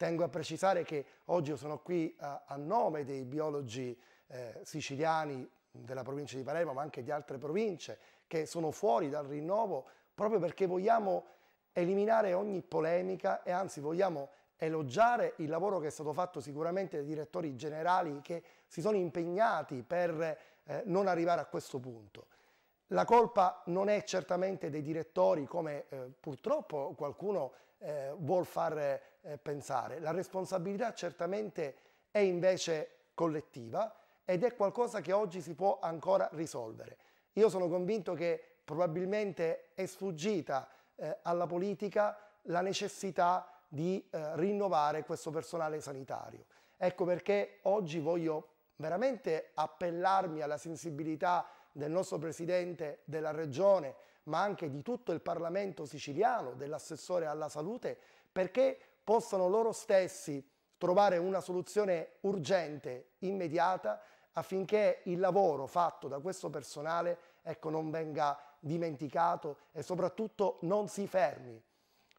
Tengo a precisare che oggi io sono qui a, eh, a nome dei biologi eh, siciliani della provincia di Palermo, ma anche di altre province che sono fuori dal rinnovo proprio perché vogliamo eliminare ogni polemica e anzi vogliamo elogiare il lavoro che è stato fatto sicuramente dai direttori generali che si sono impegnati per eh, non arrivare a questo punto. La colpa non è certamente dei direttori come eh, purtroppo qualcuno eh, vuol far eh, pensare, la responsabilità certamente è invece collettiva ed è qualcosa che oggi si può ancora risolvere. Io sono convinto che probabilmente è sfuggita eh, alla politica la necessità di eh, rinnovare questo personale sanitario. Ecco perché oggi voglio veramente appellarmi alla sensibilità del nostro Presidente della Regione, ma anche di tutto il Parlamento siciliano, dell'assessore alla salute, perché possano loro stessi trovare una soluzione urgente, immediata, affinché il lavoro fatto da questo personale ecco, non venga dimenticato e soprattutto non si fermi.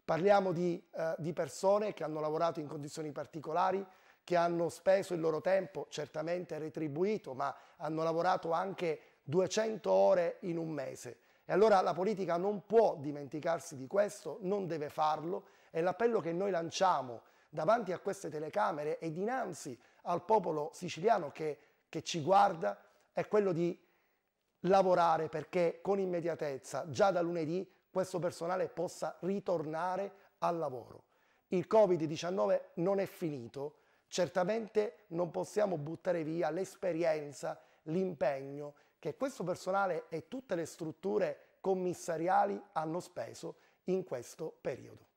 Parliamo di, eh, di persone che hanno lavorato in condizioni particolari, che hanno speso il loro tempo, certamente retribuito, ma hanno lavorato anche 200 ore in un mese. E allora la politica non può dimenticarsi di questo, non deve farlo e l'appello che noi lanciamo davanti a queste telecamere e dinanzi al popolo siciliano che, che ci guarda è quello di lavorare perché con immediatezza, già da lunedì, questo personale possa ritornare al lavoro. Il Covid-19 non è finito, certamente non possiamo buttare via l'esperienza, l'impegno che questo personale e tutte le strutture commissariali hanno speso in questo periodo.